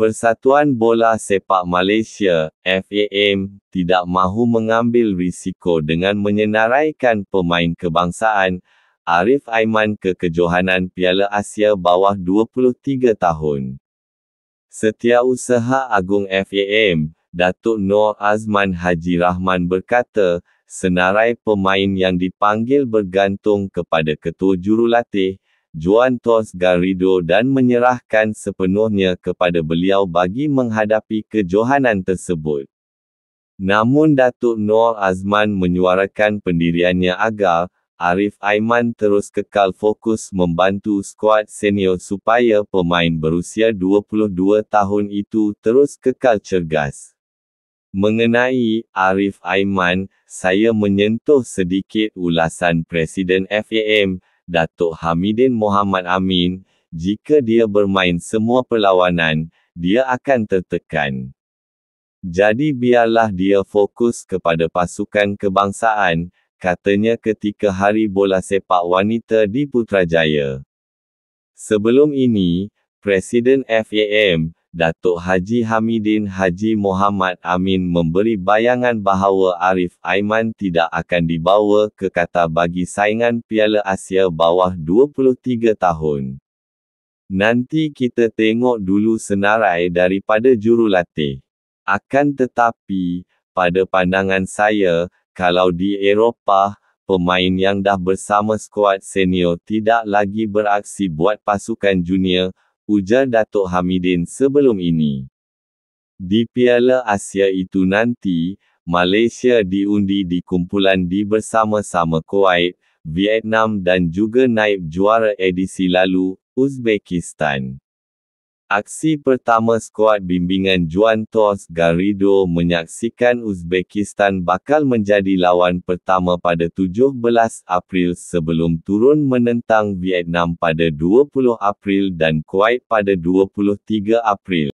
Persatuan Bola Sepak Malaysia, FAM, tidak mahu mengambil risiko dengan menyenaraikan pemain kebangsaan, Arif Aiman ke kejohanan Piala Asia bawah 23 tahun. Setiausaha Agung FAM, Datuk Noor Azman Haji Rahman berkata, senarai pemain yang dipanggil bergantung kepada ketua jurulatih, Juan Tos Garrido dan menyerahkan sepenuhnya kepada beliau bagi menghadapi kejohanan tersebut. Namun Datuk Nur Azman menyuarakan pendiriannya agar Arif Aiman terus kekal fokus membantu skuad senior supaya pemain berusia 22 tahun itu terus kekal cergas. Mengenai Arif Aiman, saya menyentuh sedikit ulasan Presiden FAM, Datuk Hamidin Mohamad Amin, jika dia bermain semua perlawanan, dia akan tertekan. Jadi biarlah dia fokus kepada pasukan kebangsaan, katanya ketika Hari Bola Sepak Wanita di Putrajaya. Sebelum ini, Presiden FAM, Datuk Haji Hamidin Haji Muhammad Amin memberi bayangan bahawa Arif Aiman tidak akan dibawa ke kata bagi saingan Piala Asia bawah 23 tahun. Nanti kita tengok dulu senarai daripada jurulatih. Akan tetapi, pada pandangan saya, kalau di Eropah, pemain yang dah bersama skuad senior tidak lagi beraksi buat pasukan junior, ujar Datuk Hamidin sebelum ini. Di Piala Asia itu nanti, Malaysia diundi di kumpulan di bersama-sama Kuwait, Vietnam dan juga naib juara edisi lalu, Uzbekistan. Aksi pertama skuad bimbingan Juan Tos Garrido menyaksikan Uzbekistan bakal menjadi lawan pertama pada 17 April sebelum turun menentang Vietnam pada 20 April dan Kuwait pada 23 April.